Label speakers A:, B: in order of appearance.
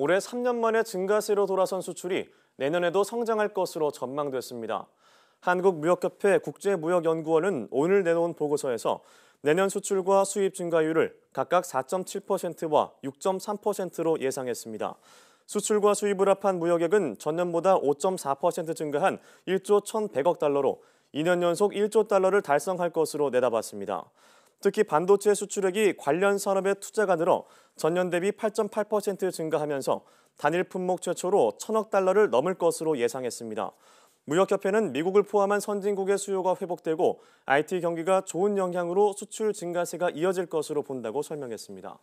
A: 올해 3년 만에 증가세로 돌아선 수출이 내년에도 성장할 것으로 전망됐습니다. 한국무역협회 국제무역연구원은 오늘 내놓은 보고서에서 내년 수출과 수입 증가율을 각각 4.7%와 6.3%로 예상했습니다. 수출과 수입을 합한 무역액은 전년보다 5.4% 증가한 1조 1,100억 달러로 2년 연속 1조 달러를 달성할 것으로 내다봤습니다. 특히 반도체 수출액이 관련 산업에 투자가 늘어 전년 대비 8.8% 증가하면서 단일 품목 최초로 천억 달러를 넘을 것으로 예상했습니다. 무역협회는 미국을 포함한 선진국의 수요가 회복되고 IT 경기가 좋은 영향으로 수출 증가세가 이어질 것으로 본다고 설명했습니다.